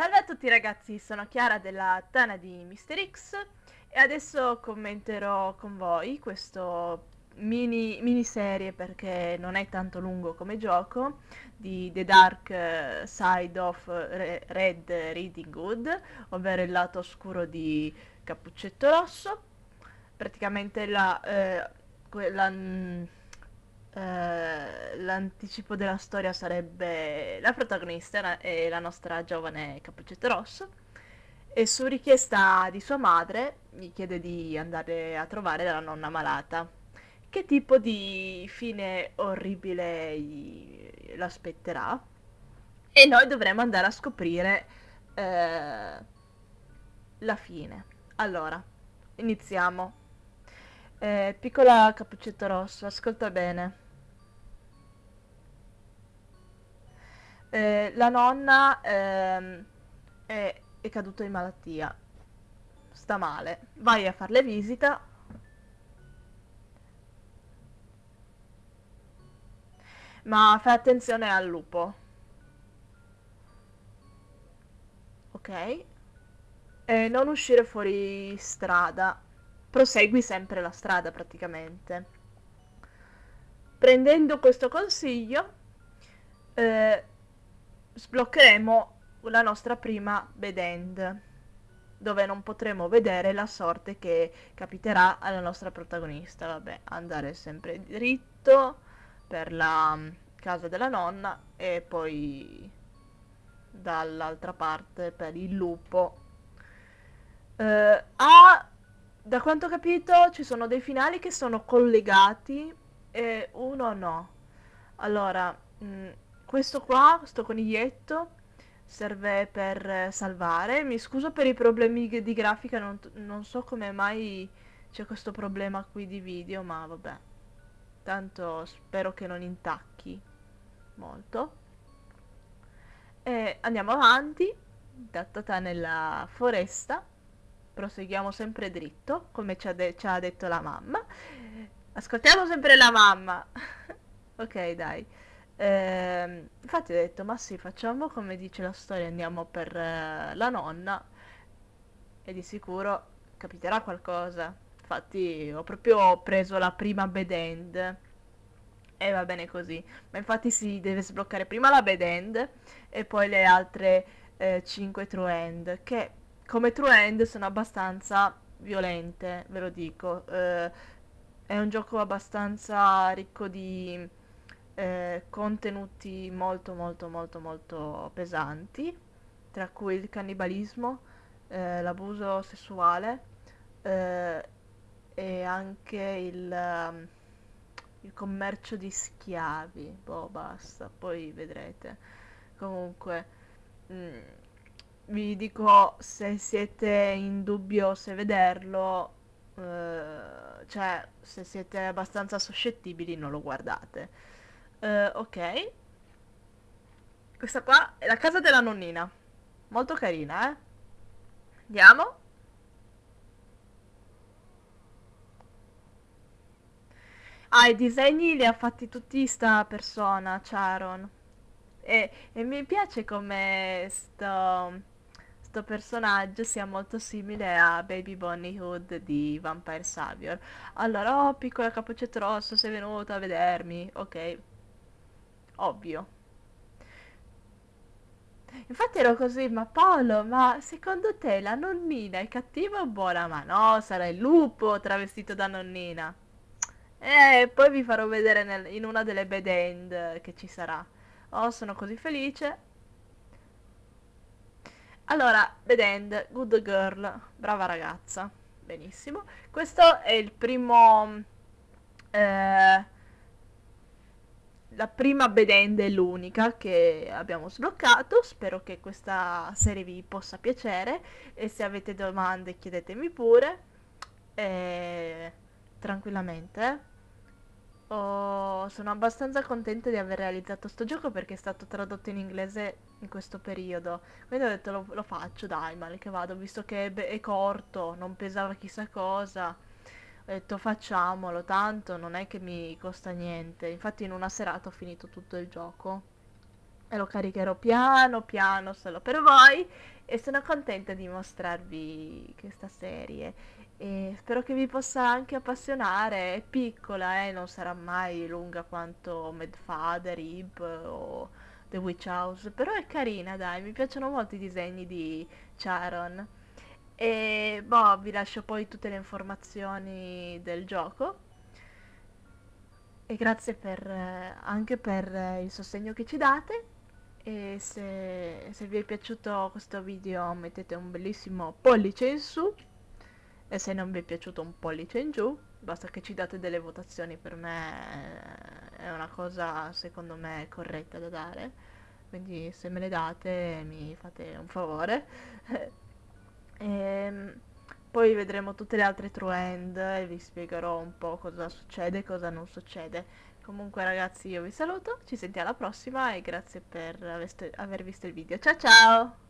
Salve a tutti ragazzi, sono Chiara della Tana di Mr. X e adesso commenterò con voi questo mini, miniserie perché non è tanto lungo come gioco di The Dark eh, Side of Red Reading Hood, ovvero il lato oscuro di Cappuccetto Rosso. Praticamente la, eh, quella, mm, eh, l'anticipo della storia sarebbe la protagonista e la nostra giovane Cappuccetto Rosso e su richiesta di sua madre mi chiede di andare a trovare la nonna malata. Che tipo di fine orribile gli... l'aspetterà? E noi dovremo andare a scoprire uh, la fine. Allora, iniziamo. Eh, piccola Cappuccetto Rosso, ascolta bene. eh, la nonna ehm, è, è caduta in malattia, sta male, vai a farle visita. Ma fai attenzione al lupo. Ok. E non uscire fuori strada. Prosegui sempre la strada praticamente. Prendendo questo consiglio, eh, sbloccheremo la nostra prima end dove non potremo vedere la sorte che capiterà alla nostra protagonista. Vabbè, andare sempre dritto per la mm, casa della nonna e poi dall'altra parte per il lupo. Uh, ah, da quanto ho capito ci sono dei finali che sono collegati e uno no. Allora, mh, mm, questo qua, questo coniglietto, serve per eh, salvare. Mi scuso per i problemi di grafica, non, non so come mai c'è questo problema qui di video, ma vabbè. Tanto spero che non intacchi molto. E andiamo avanti, tattata nella foresta. Proseguiamo sempre dritto, come ci ha, de ci ha detto la mamma. Ascoltiamo sempre la mamma. ok, dai. Eh, infatti ho detto, ma sì, facciamo come dice la storia, andiamo per eh, la nonna e di sicuro capiterà qualcosa. Infatti ho proprio preso la prima bed end e va bene così. Ma infatti si deve sbloccare prima la bed end e poi le altre eh, 5 true end, che come true end sono abbastanza violente, ve lo dico. Eh, è un gioco abbastanza ricco di eh, contenuti molto molto molto molto pesanti, tra cui il cannibalismo, eh, l'abuso sessuale eh, e anche il, ehm, il, commercio di schiavi. Boh, basta, poi vedrete. Comunque, mh, mm, vi dico se siete in dubbio se vederlo, eh, cioè se siete abbastanza suscettibili non lo guardate Uh, ok. Questa qua è la casa della nonnina. Molto carina, eh. Andiamo. Ah, i disegni li ha fatti tutti sta persona, Charon. E, e mi piace come sto, sto, personaggio sia molto simile a Baby Bonnie Hood di Vampire Savior. Allora, oh, piccola capocetto rosso, sei venuto a vedermi. Ok, ovvio. Infatti ero così, ma Paolo, ma secondo te la nonnina è cattiva o buona? Ma no, sarà il lupo travestito da nonnina. E eh, poi vi farò vedere nel, in una delle bad end che ci sarà. Oh, sono così felice. Allora, bad end, good girl, brava ragazza. Benissimo. Questo è il primo... Eh, la prima bedenda è l'unica che abbiamo sbloccato, spero che questa serie vi possa piacere e se avete domande chiedetemi pure, e... tranquillamente. Oh, sono abbastanza contenta di aver realizzato sto gioco perché è stato tradotto in inglese in questo periodo. Quindi ho detto lo, lo faccio, dai, male che vado, visto che è, è corto, non pesava chissà cosa ho detto facciamolo, tanto non è che mi costa niente. Infatti in una serata ho finito tutto il gioco. E lo caricherò piano piano solo per voi e sono contenta di mostrarvi questa serie. E spero che vi possa anche appassionare, è piccola, eh? non sarà mai lunga quanto Madfather, Ib o The Witch House, però è carina dai, mi piacciono molto i disegni di Charon. E boh, vi lascio poi tutte le informazioni del gioco. E grazie per, eh, anche per eh, il sostegno che ci date. E se, se vi è piaciuto questo video mettete un bellissimo pollice in su. E se non vi è piaciuto un pollice in giù, basta che ci date delle votazioni, per me eh, è una cosa secondo me corretta da dare. Quindi se me le date mi fate un favore. E ehm, poi vedremo tutte le altre true end e vi spiegherò un po' cosa succede e cosa non succede. Comunque ragazzi io vi saluto, ci sentiamo alla prossima e grazie per aver visto il video. Ciao ciao!